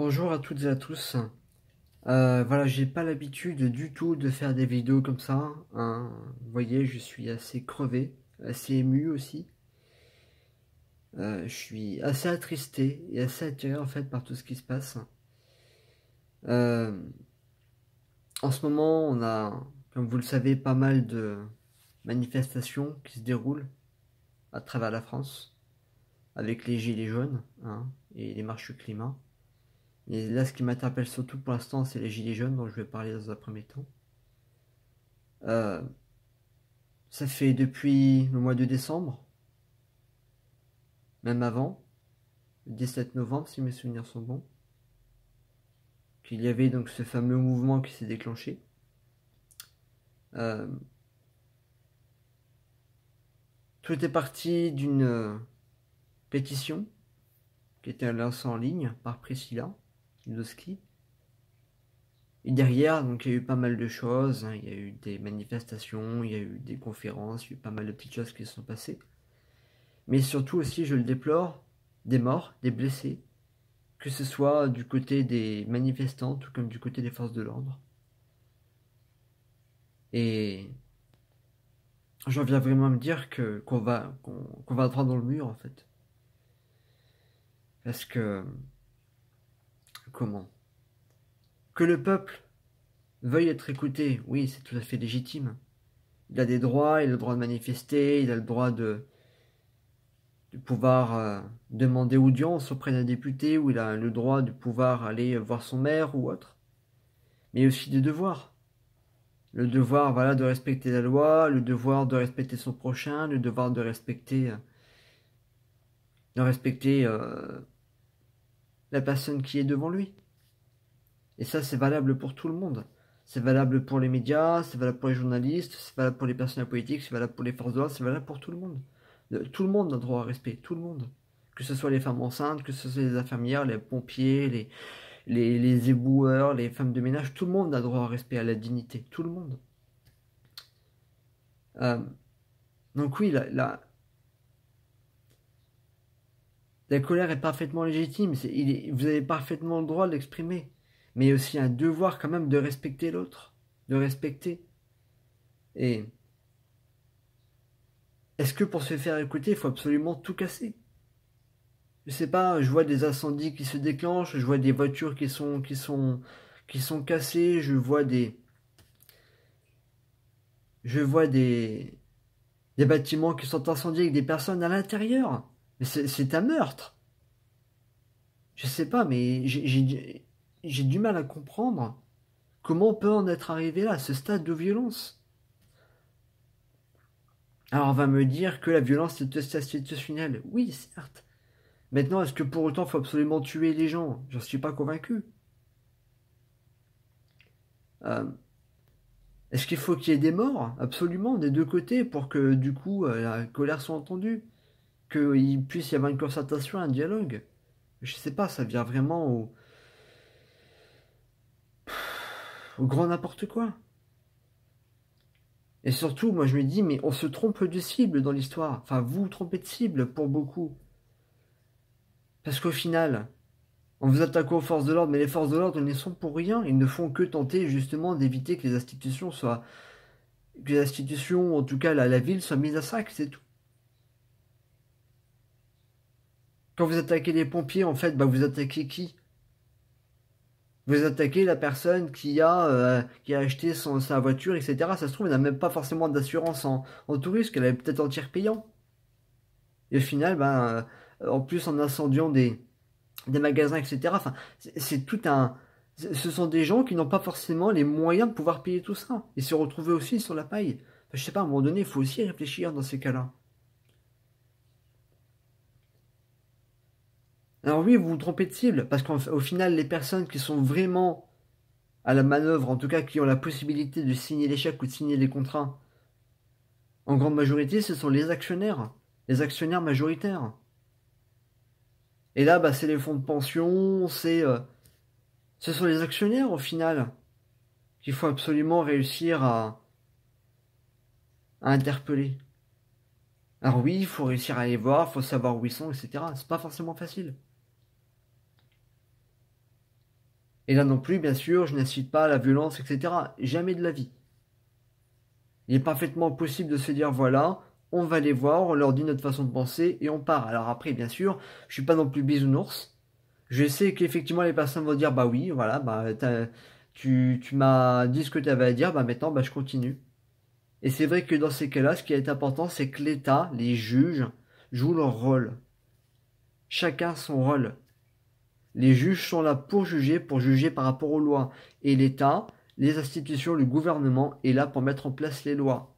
Bonjour à toutes et à tous. Euh, voilà, j'ai pas l'habitude du tout de faire des vidéos comme ça. Hein. Vous voyez, je suis assez crevé, assez ému aussi. Euh, je suis assez attristé et assez attiré en fait par tout ce qui se passe. Euh, en ce moment, on a, comme vous le savez, pas mal de manifestations qui se déroulent à travers la France avec les gilets jaunes hein, et les marches climat. Et là, ce qui m'interpelle surtout pour l'instant, c'est les gilets jaunes dont je vais parler dans un premier temps. Euh, ça fait depuis le mois de décembre, même avant, le 17 novembre, si mes souvenirs sont bons, qu'il y avait donc ce fameux mouvement qui s'est déclenché. Euh, tout est parti d'une euh, pétition qui était lancée en ligne par Priscilla, et derrière, donc, il y a eu pas mal de choses. Hein. Il y a eu des manifestations, il y a eu des conférences, il y a eu pas mal de petites choses qui se sont passées. Mais surtout aussi, je le déplore, des morts, des blessés, que ce soit du côté des manifestants, tout comme du côté des forces de l'ordre. Et j'en viens vraiment à me dire que qu'on va qu'on va droit dans le mur en fait. Parce que comment Que le peuple veuille être écouté, oui, c'est tout à fait légitime. Il a des droits, il a le droit de manifester, il a le droit de, de pouvoir euh, demander audience auprès d'un député, ou il a le droit de pouvoir aller voir son maire ou autre. Mais aussi des devoirs. Le devoir voilà, de respecter la loi, le devoir de respecter son prochain, le devoir de respecter, euh, de respecter euh, la personne qui est devant lui. Et ça, c'est valable pour tout le monde. C'est valable pour les médias, c'est valable pour les journalistes, c'est valable pour les personnels politiques, c'est valable pour les forces de l'ordre, c'est valable pour tout le monde. Euh, tout le monde a droit à respect, tout le monde. Que ce soit les femmes enceintes, que ce soit les infirmières, les pompiers, les, les, éboueurs, les femmes de ménage, tout le monde a droit à respect, à la dignité, tout le monde. Euh, donc oui, là... la, la colère est parfaitement légitime, vous avez parfaitement le droit de l'exprimer, mais aussi un devoir quand même de respecter l'autre, de respecter. Et est-ce que pour se faire écouter, il faut absolument tout casser Je sais pas, je vois des incendies qui se déclenchent, je vois des voitures qui sont qui sont qui sont cassées, je vois des je vois des des bâtiments qui sont incendiés avec des personnes à l'intérieur. Mais c'est un meurtre. Je sais pas, mais j'ai du mal à comprendre comment on peut en être arrivé là, à ce stade de violence. Alors on va me dire que la violence est institutionnelle. Oui, certes. Maintenant, est-ce que pour autant il faut absolument tuer les gens ne suis pas convaincu. Euh, est-ce qu'il faut qu'il y ait des morts Absolument, des deux côtés, pour que du coup euh, la colère soit entendue qu'il puisse y avoir une concertation, un dialogue. Je sais pas, ça vient vraiment au, au grand n'importe quoi. Et surtout, moi je me dis, mais on se trompe de cible dans l'histoire. Enfin, vous vous trompez de cible pour beaucoup. Parce qu'au final, on vous attaque aux forces de l'ordre, mais les forces de l'ordre ne sont pour rien. Ils ne font que tenter justement d'éviter que les institutions soient. que les institutions, en tout cas la, ville, soient mises à sac, c'est tout. Quand vous attaquez les pompiers, en fait, bah vous attaquez qui Vous attaquez la personne qui a, euh, qui a acheté sa voiture, etc. Ça se trouve, elle n'a même pas forcément d'assurance en, en tout risque, elle est peut-être en tiers payant. Et au final, ben euh, en plus en incendiant des, des magasins, etc. Enfin, c'est tout un. Ce sont des gens qui n'ont pas forcément les moyens de pouvoir payer tout ça. Et se retrouver aussi sur la paille. je sais pas, à un moment donné, il faut aussi réfléchir dans ces cas-là. Alors oui, vous vous trompez de cible, parce qu'au final, les personnes qui sont vraiment à la manœuvre, en tout cas qui ont la possibilité de signer les chèques ou de signer les contrats, en grande majorité, ce sont les actionnaires, les actionnaires majoritaires. Et là, bah, c'est les fonds de pension, c'est, euh, ce sont les actionnaires au final qu'il faut absolument réussir à, à interpeller. Alors oui, il faut réussir à les voir, il faut savoir où ils sont, etc. C'est pas forcément facile. Et là non plus, bien sûr, je n'incite pas à la violence, etc. Jamais de la vie. Il est parfaitement possible de se dire voilà, on va les voir, on leur dit notre façon de penser et on part. Alors après, bien sûr, je suis pas non plus bisounours. Je sais qu'effectivement les personnes vont dire bah oui, voilà, bah tu, tu m'as dit ce que tu avais à dire, bah maintenant bah je continue. Et c'est vrai que dans ces cas-là, ce qui est important, c'est que l'État, les juges, jouent leur rôle. Chacun son rôle. Les juges sont là pour juger, pour juger par rapport aux lois. Et l'État, les institutions, le gouvernement est là pour mettre en place les lois.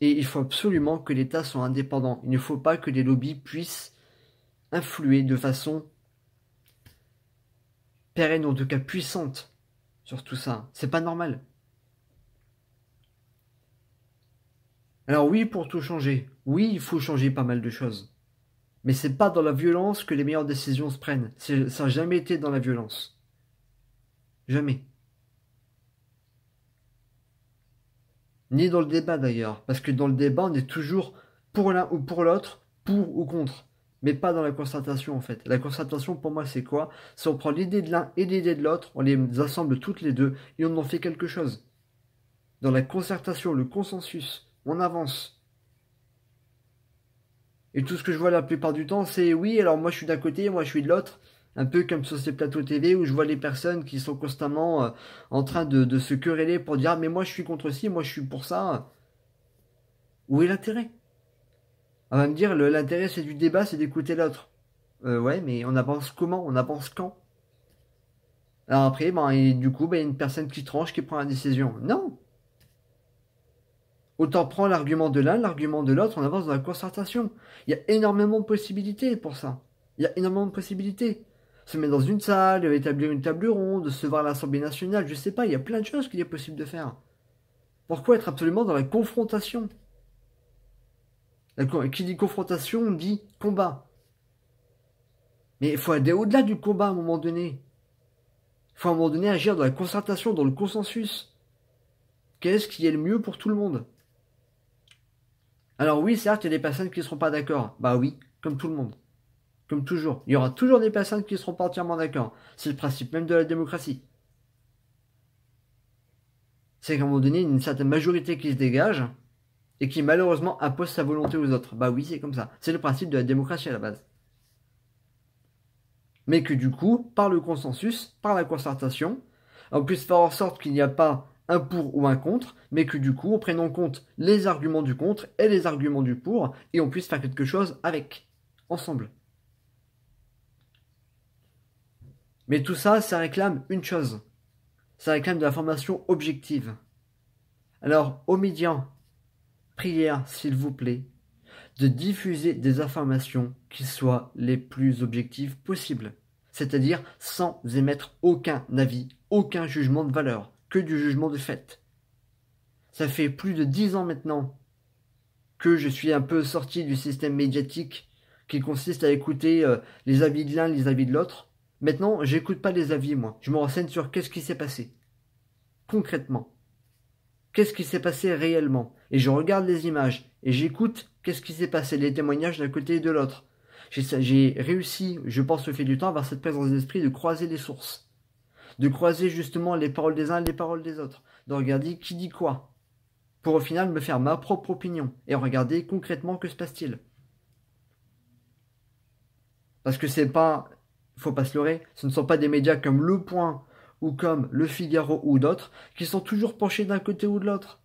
Et il faut absolument que l'État soit indépendant. Il ne faut pas que les lobbies puissent influer de façon pérenne, en tout cas puissante, sur tout ça. C'est pas normal. Alors oui, pour tout changer, oui, il faut changer pas mal de choses. Mais c'est pas dans la violence que les meilleures décisions se prennent. Ça n'a jamais été dans la violence. Jamais. Ni dans le débat d'ailleurs. Parce que dans le débat, on est toujours pour l'un ou pour l'autre, pour ou contre. Mais pas dans la constatation en fait. La constatation pour moi c'est quoi C'est on prend l'idée de l'un et l'idée de l'autre, on les assemble toutes les deux et on en fait quelque chose. Dans la concertation, le consensus, on avance. Et tout ce que je vois la plupart du temps, c'est oui, alors moi je suis d'un côté, moi je suis de l'autre. Un peu comme sur ces plateaux TV où je vois les personnes qui sont constamment euh, en train de, se quereller pour dire ah, mais moi je suis contre ci, moi je suis pour ça. Où est l'intérêt On va me dire l'intérêt c'est du débat, c'est d'écouter l'autre. Euh, ouais, mais on avance comment On avance quand Alors après, ben, et du coup, ben, il y a une personne qui tranche, qui prend la décision. Non Autant prendre l'argument de l'un, l'argument de l'autre, on avance dans la concertation. Il y a énormément de possibilités pour ça. Il y a énormément de possibilités. Se mettre dans une salle, établir une table ronde, se voir à l'Assemblée nationale, je sais pas, il y a plein de choses qu'il est possible de faire. Pourquoi être absolument dans la confrontation Qui dit confrontation dit combat. Mais il faut aller au-delà du combat à un moment donné. Il faut à un moment donné agir dans la concertation, dans le consensus. Qu'est-ce qui est le mieux pour tout le monde alors oui, certes, il y a des personnes qui ne seront pas d'accord. Bah oui, comme tout le monde. Comme toujours. Il y aura toujours des personnes qui ne seront pas entièrement d'accord. C'est le principe même de la démocratie. C'est qu'à un moment donné, une certaine majorité qui se dégage et qui malheureusement impose sa volonté aux autres. Bah oui, c'est comme ça. C'est le principe de la démocratie à la base. Mais que du coup, par le consensus, par la concertation, on puisse faire en sorte qu'il n'y a pas un pour ou un contre, mais que du coup on prenne en compte les arguments du contre et les arguments du pour, et on puisse faire quelque chose avec, ensemble. Mais tout ça, ça réclame une chose. Ça réclame de l'information objective. Alors, aux médias, prière, s'il vous plaît, de diffuser des informations qui soient les plus objectives possibles, c'est-à-dire sans émettre aucun avis, aucun jugement de valeur que du jugement de fait. Ça fait plus de dix ans maintenant que je suis un peu sorti du système médiatique qui consiste à écouter euh, les avis de l'un, les avis de l'autre. Maintenant, j'écoute pas les avis, moi. Je me renseigne sur qu'est-ce qui s'est passé. Concrètement. Qu'est-ce qui s'est passé réellement Et je regarde les images et j'écoute qu'est-ce qui s'est passé, les témoignages d'un côté et de l'autre. J'ai réussi, je pense au fil du temps, avoir cette présence d'esprit de croiser les sources de croiser justement les paroles des uns et les paroles des autres, de regarder qui dit quoi, pour au final me faire ma propre opinion et regarder concrètement que se passe-t-il. Parce que c'est pas, faut pas se leurrer, ce ne sont pas des médias comme Le Point ou comme Le Figaro ou d'autres qui sont toujours penchés d'un côté ou de l'autre.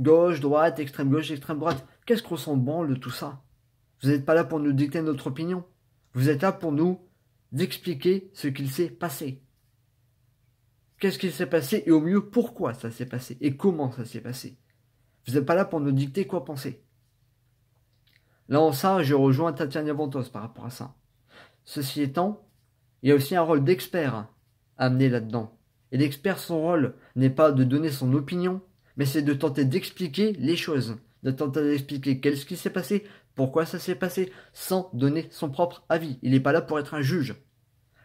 Gauche, droite, extrême gauche, extrême droite. Qu'est-ce qu'on sent branle de tout ça Vous n'êtes pas là pour nous dicter notre opinion. Vous êtes là pour nous d'expliquer ce qu'il s'est passé. Qu'est-ce qui s'est passé et au mieux pourquoi ça s'est passé et comment ça s'est passé. Vous n'êtes pas là pour nous dicter quoi penser. Là en ça, je rejoins Tatiana Ventos par rapport à ça. Ceci étant, il y a aussi un rôle d'expert à là-dedans. Et l'expert, son rôle n'est pas de donner son opinion, mais c'est de tenter d'expliquer les choses, de tenter d'expliquer qu'est-ce qui s'est passé, pourquoi ça s'est passé, sans donner son propre avis. Il n'est pas là pour être un juge.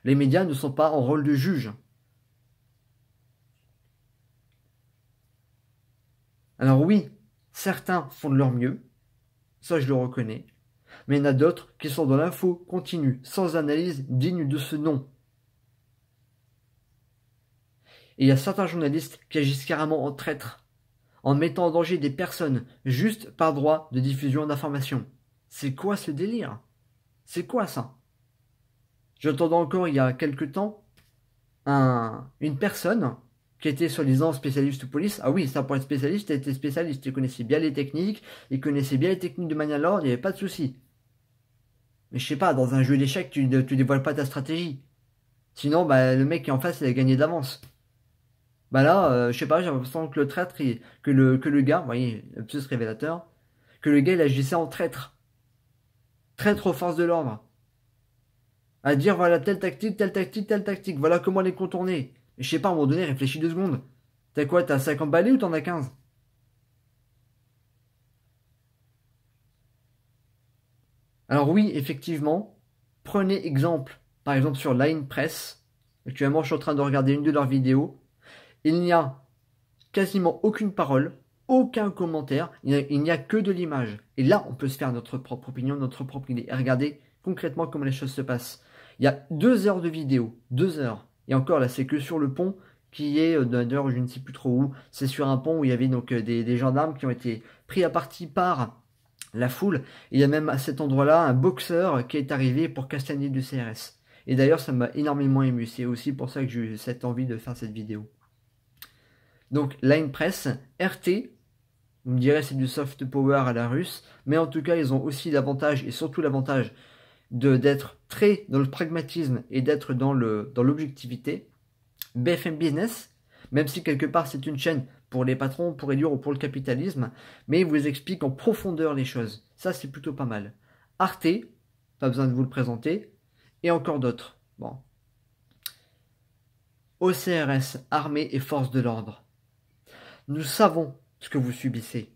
Les médias ne sont pas en rôle de juge. Alors oui, certains font de leur mieux, ça je le reconnais, mais il y en a d'autres qui sont dans l'info continue, sans analyse digne de ce nom. Et il y a certains journalistes qui agissent carrément en traître, en mettant en danger des personnes juste par droit de diffusion d'informations. C'est quoi ce délire C'est quoi ça J'entendais encore il y a quelque temps un, une personne qui était soi-disant spécialiste de police. Ah oui, ça pour être spécialiste, tu étais spécialiste, tu connaissais bien les techniques, il connaissait bien les techniques de manière l'ordre, il n'y avait pas de souci. Mais je sais pas, dans un jeu d'échecs, tu, tu dévoiles pas ta stratégie. Sinon, bah, le mec qui est en face, il a gagné d'avance. Bah là, euh, je sais pas, j'ai l'impression que le traître, que, le, que le gars, vous voyez, plus révélateur, que le gars, il agissait en traître. Traître aux forces de l'ordre. À dire, voilà, telle tactique, telle tactique, telle tactique, voilà comment les contourner. Je sais pas, à un moment donné, réfléchis deux secondes. T'as quoi T'as 50 balais ou t'en as 15 Alors oui, effectivement, prenez exemple, par exemple sur Line Press, actuellement je suis en train de regarder une de leurs vidéos, il n'y a quasiment aucune parole, aucun commentaire, il n'y a, que de l'image. Et là, on peut se faire notre propre opinion, notre propre idée, et regarder concrètement comment les choses se passent. Il y a deux heures de vidéo, deux heures. Et encore, là, c'est que sur le pont qui est euh, d'ailleurs, je ne sais plus trop où. C'est sur un pont où il y avait donc euh, des, gendarmes qui ont été pris à partie par la foule. Et il y a même à cet endroit-là un boxeur qui est arrivé pour castagner du CRS. Et d'ailleurs, ça m'a énormément ému. C'est aussi pour ça que j'ai eu cette envie de faire cette vidéo. Donc, Line Press, RT, vous me direz c'est du soft power à la russe, mais en tout cas, ils ont aussi l'avantage, et surtout l'avantage d'être très dans le pragmatisme et d'être dans le dans BFM Business, même si quelque part c'est une chaîne pour les patrons, pour réduire ou pour le capitalisme, mais il vous explique en profondeur les choses. Ça, c'est plutôt pas mal. Arte, pas besoin de vous le présenter, et encore d'autres. Bon. OCRS, armée et forces de l'ordre. Nous savons ce que vous subissez.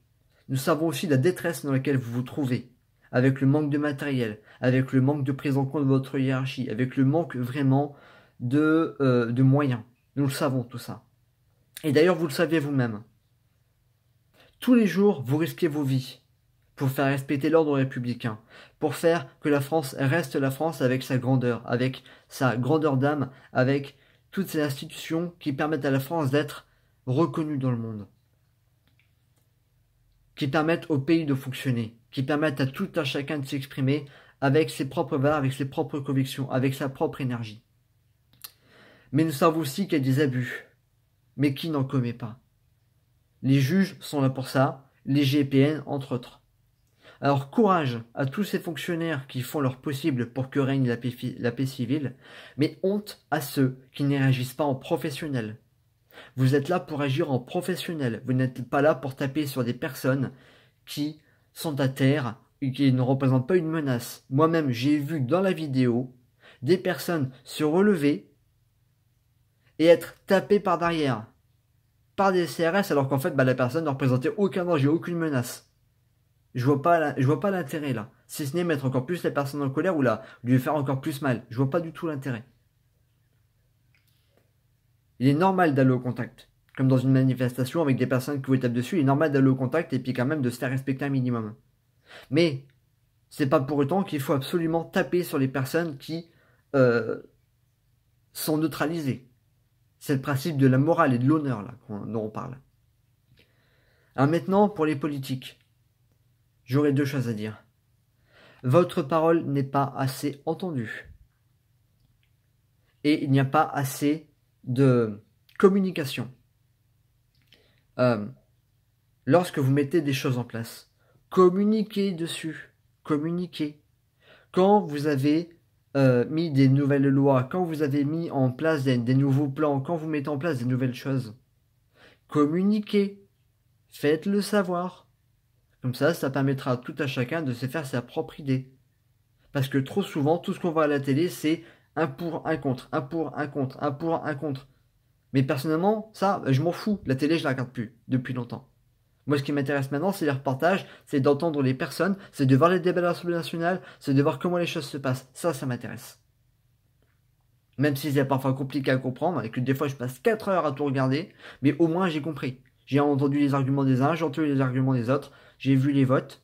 Nous savons aussi la détresse dans laquelle vous vous trouvez avec le manque de matériel, avec le manque de prise en compte de votre hiérarchie, avec le manque vraiment de, euh, de moyens. Nous le savons tout ça. Et d'ailleurs, vous le savez vous-même. Tous les jours, vous risquez vos vies pour faire respecter l'ordre républicain, pour faire que la France reste la France avec sa grandeur, avec sa grandeur d'âme, avec toutes ces institutions qui permettent à la France d'être reconnue dans le monde, qui permettent au pays de fonctionner qui permettent à tout un chacun de s'exprimer avec ses propres valeurs, avec ses propres convictions, avec sa propre énergie. Mais nous savons aussi qu'il y a des abus, mais qui n'en commet pas. Les juges sont là pour ça, les GPN entre autres. Alors courage à tous ces fonctionnaires qui font leur possible pour que règne la paix, civile, mais honte à ceux qui n'y réagissent pas en professionnel. Vous êtes là pour agir en professionnel, vous n'êtes pas là pour taper sur des personnes qui sont à terre et qui ne représentent pas une menace. Moi-même, j'ai vu dans la vidéo des personnes se relever et être tapées par derrière, par des CRS, alors qu'en fait, bah, la personne ne représentait aucun danger, aucune menace. Je vois pas, je vois pas l'intérêt là. Si ce n'est mettre encore plus la personne en colère ou là lui faire encore plus mal. Je vois pas du tout l'intérêt. Il est normal d'aller au contact comme dans une manifestation avec des personnes qui vous tapent dessus, il est normal d'aller au contact et puis quand même de se faire respecter un minimum. Mais c'est pas pour autant qu'il faut absolument taper sur les personnes qui euh, sont neutralisées. C'est le principe de la morale et de l'honneur là dont on parle. Alors maintenant pour les politiques, j'aurais deux choses à dire. Votre parole n'est pas assez entendue et il n'y a pas assez de communication. Euh, lorsque vous mettez des choses en place, communiquez dessus, communiquez. Quand vous avez euh, mis des nouvelles lois, quand vous avez mis en place des, nouveaux plans, quand vous mettez en place des nouvelles choses, communiquez, faites-le savoir. Comme ça, ça permettra à tout à chacun de se faire sa propre idée. Parce que trop souvent, tout ce qu'on voit à la télé, c'est un pour, un contre, un pour, un contre, un pour, un contre. Mais personnellement, ça, bah, je m'en fous. La télé, je la regarde plus depuis longtemps. Moi, ce qui m'intéresse maintenant, c'est les reportages, c'est d'entendre les personnes, c'est de voir les débats de l'Assemblée nationale, c'est de voir comment les choses se passent. Ça, ça m'intéresse. Même si c'est parfois compliqué à comprendre, et que des fois je passe 4 heures à tout regarder, mais au moins j'ai compris. J'ai entendu les arguments des uns, j'ai entendu les arguments des autres, j'ai vu les votes,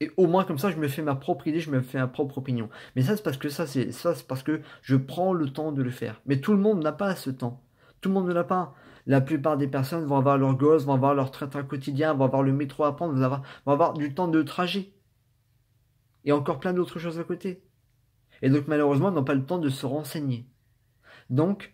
et au moins comme ça, je me fais ma propre idée, je me fais ma propre opinion. Mais ça, c'est parce que ça, c'est ça, c'est parce que je prends le temps de le faire. Mais tout le monde n'a pas ce temps. Tout le monde ne l'a pas. La plupart des personnes vont avoir leur gosse, vont avoir leur train quotidien, vont avoir le métro à prendre, vont avoir, vont avoir du temps de trajet. Et encore plein d'autres choses à côté. Et donc malheureusement, ils n'ont pas le temps de se renseigner. Donc,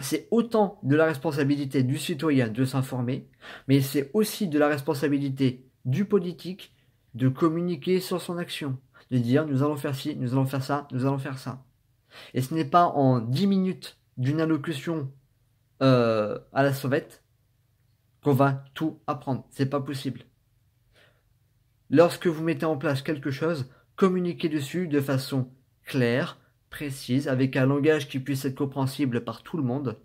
c'est autant de la responsabilité du citoyen de s'informer, mais c'est aussi de la responsabilité du politique de communiquer sur son action, de dire nous allons faire ci, nous allons faire ça, nous allons faire ça. Et ce n'est pas en 10 minutes d'une allocution euh, à la sauvette qu'on va tout apprendre. C'est pas possible. Lorsque vous mettez en place quelque chose, communiquez dessus de façon claire, précise, avec un langage qui puisse être compréhensible par tout le monde,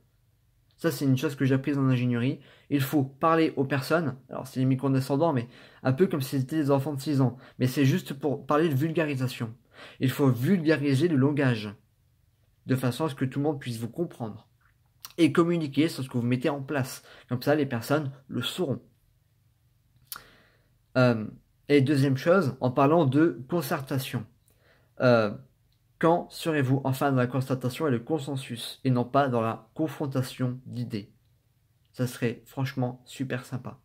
ça, c'est une chose que j'ai apprise en ingénierie. Il faut parler aux personnes, alors c'est micro descendants mais un peu comme si c'était des enfants de 6 ans. Mais c'est juste pour parler de vulgarisation. Il faut vulgariser le langage, de façon à ce que tout le monde puisse vous comprendre. Et communiquer sur ce que vous mettez en place. Comme ça, les personnes le sauront. Euh, et deuxième chose, en parlant de concertation. Euh, quand serez-vous enfin dans la constatation et le consensus, et non pas dans la confrontation d'idées Ça serait franchement super sympa.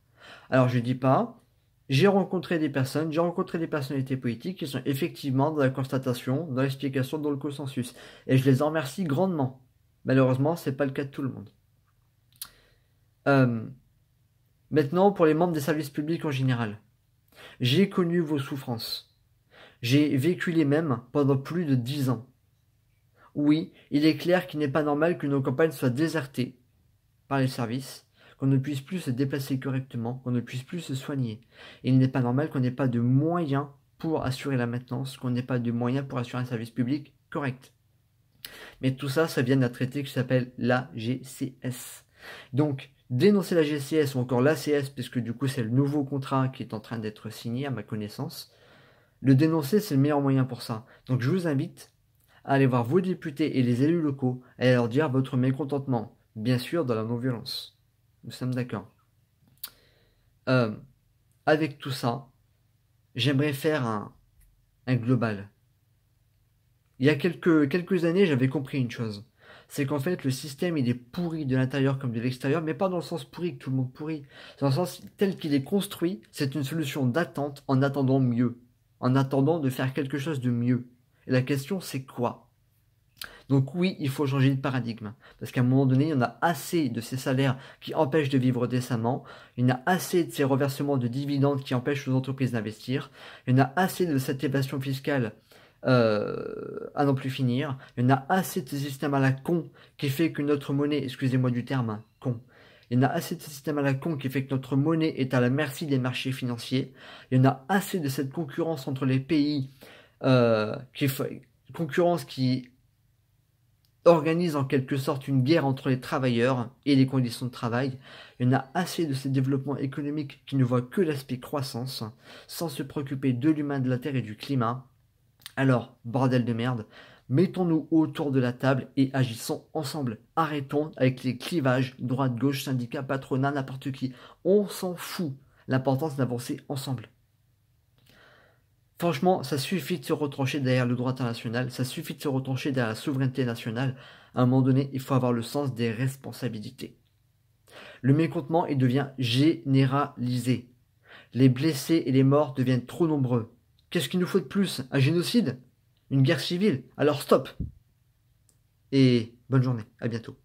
Alors je ne dis pas, j'ai rencontré des personnes, j'ai rencontré des personnalités politiques qui sont effectivement dans la constatation, dans l'explication, dans le consensus, et je les en remercie grandement. Malheureusement, n'est pas le cas de tout le monde. Euh, maintenant, pour les membres des services publics en général, j'ai connu vos souffrances. J'ai vécu les mêmes pendant plus de dix ans. Oui, il est clair qu'il n'est pas normal que nos campagnes soient désertées par les services, qu'on ne puisse plus se déplacer correctement, qu'on ne puisse plus se soigner. Il n'est pas normal qu'on n'ait pas de moyens pour assurer la maintenance, qu'on n'ait pas de moyens pour assurer un service public correct. Mais tout ça, ça vient d'un traité qui s'appelle l'AGCS. Donc, dénoncer la GCS ou encore l'ACS, puisque du coup c'est le nouveau contrat qui est en train d'être signé à ma connaissance, le dénoncer, c'est le meilleur moyen pour ça. Donc je vous invite à aller voir vos députés et les élus locaux et à leur dire votre mécontentement, bien sûr dans la non-violence. Nous sommes d'accord. Euh, avec tout ça, j'aimerais faire un, global. Il y a quelques, quelques années, j'avais compris une chose. C'est qu'en fait, le système, il est pourri de l'intérieur comme de l'extérieur, mais pas dans le sens pourri que tout le monde pourrit. Dans le sens tel qu'il est construit, c'est une solution d'attente en attendant mieux en attendant de faire quelque chose de mieux. Et la question, c'est quoi Donc oui, il faut changer de paradigme, parce qu'à un moment donné, il y en a assez de ces salaires qui empêchent de vivre décemment, il y en a assez de ces reversements de dividendes qui empêchent les entreprises d'investir, il y en a assez de cette évasion fiscale euh, à n'en plus finir. Il y en a assez de ce système à la con qui fait que notre monnaie, excusez-moi du terme, hein, con, il y en a assez de ce système à la con qui fait que notre monnaie est à la merci des marchés financiers. Il y en a assez de cette concurrence entre les pays, euh, qui, concurrence qui organise en quelque sorte une guerre entre les travailleurs et les conditions de travail. Il y en a assez de ce développement économique qui ne voit que l'aspect croissance, sans se préoccuper de l'humain, de la terre et du climat. Alors, bordel de merde, Mettons-nous autour de la table et agissons ensemble. Arrêtons avec les clivages droite-gauche, syndicat, patronat, n'importe qui. On s'en fout. L'importance d'avancer ensemble. Franchement, ça suffit de se retrancher derrière le droit international, ça suffit de se retrancher derrière la souveraineté nationale. À un moment donné, il faut avoir le sens des responsabilités. Le mécontentement, il devient généralisé. Les blessés et les morts deviennent trop nombreux. Qu'est-ce qu'il nous faut de plus Un génocide une guerre civile. Alors stop. Et bonne journée, à bientôt.